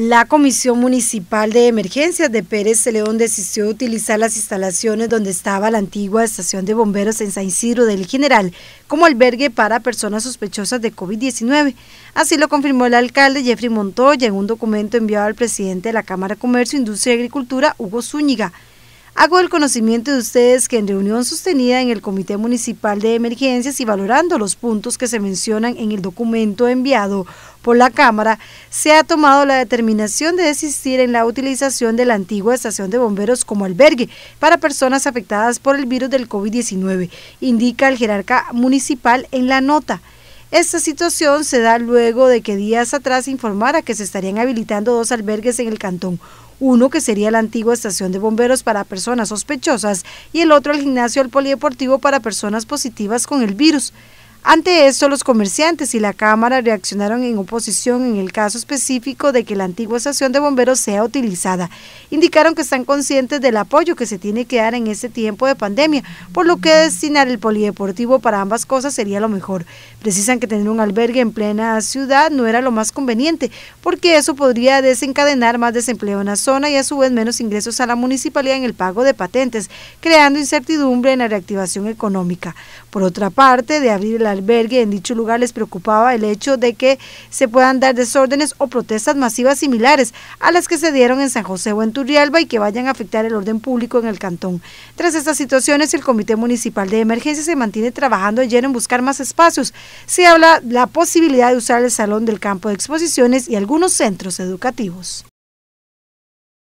La Comisión Municipal de Emergencias de Pérez León decidió utilizar las instalaciones donde estaba la antigua estación de bomberos en San Isidro del General como albergue para personas sospechosas de COVID-19. Así lo confirmó el alcalde Jeffrey Montoya en un documento enviado al presidente de la Cámara de Comercio, Industria y Agricultura, Hugo Zúñiga. Hago el conocimiento de ustedes que en reunión sostenida en el Comité Municipal de Emergencias y valorando los puntos que se mencionan en el documento enviado por la Cámara, se ha tomado la determinación de desistir en la utilización de la antigua estación de bomberos como albergue para personas afectadas por el virus del COVID-19, indica el jerarca municipal en la nota. Esta situación se da luego de que días atrás informara que se estarían habilitando dos albergues en el cantón. Uno que sería la antigua estación de bomberos para personas sospechosas y el otro el gimnasio al polideportivo para personas positivas con el virus. Ante esto, los comerciantes y la Cámara reaccionaron en oposición en el caso específico de que la antigua estación de bomberos sea utilizada. Indicaron que están conscientes del apoyo que se tiene que dar en este tiempo de pandemia, por lo que destinar el polideportivo para ambas cosas sería lo mejor. Precisan que tener un albergue en plena ciudad no era lo más conveniente, porque eso podría desencadenar más desempleo en la zona y a su vez menos ingresos a la municipalidad en el pago de patentes, creando incertidumbre en la reactivación económica. Por otra parte, de abrir la albergue en dicho lugar les preocupaba el hecho de que se puedan dar desórdenes o protestas masivas similares a las que se dieron en San José o en Turrialba y que vayan a afectar el orden público en el cantón. Tras estas situaciones, el Comité Municipal de Emergencia se mantiene trabajando ayer en buscar más espacios. Se habla la posibilidad de usar el Salón del Campo de Exposiciones y algunos centros educativos.